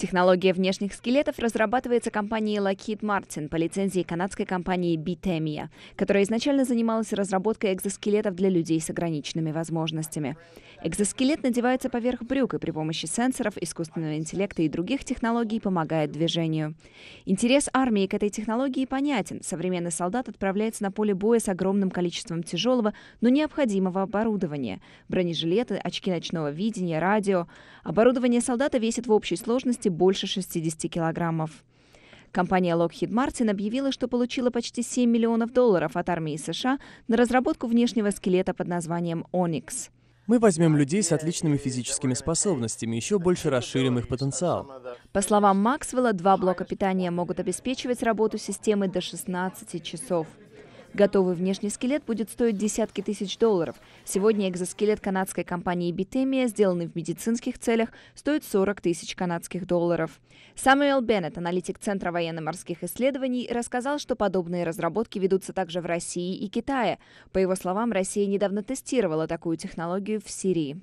Технология внешних скелетов разрабатывается компанией Lockheed Martin по лицензии канадской компании Bitemia, которая изначально занималась разработкой экзоскелетов для людей с ограниченными возможностями. Экзоскелет надевается поверх брюк и при помощи сенсоров, искусственного интеллекта и других технологий помогает движению. Интерес армии к этой технологии понятен. Современный солдат отправляется на поле боя с огромным количеством тяжелого, но необходимого оборудования. Бронежилеты, очки ночного видения, радио. Оборудование солдата весит в общей сложности весе больше 60 килограммов. Компания Lockheed Martin объявила, что получила почти 7 миллионов долларов от армии США на разработку внешнего скелета под названием Onyx. Мы возьмем людей с отличными физическими способностями, еще больше расширим их потенциал. По словам Максвелла, два блока питания могут обеспечивать работу системы до 16 часов. Готовый внешний скелет будет стоить десятки тысяч долларов. Сегодня экзоскелет канадской компании Битемия, сделанный в медицинских целях, стоит 40 тысяч канадских долларов. Самуэл Беннет, аналитик Центра военно-морских исследований, рассказал, что подобные разработки ведутся также в России и Китае. По его словам, Россия недавно тестировала такую технологию в Сирии.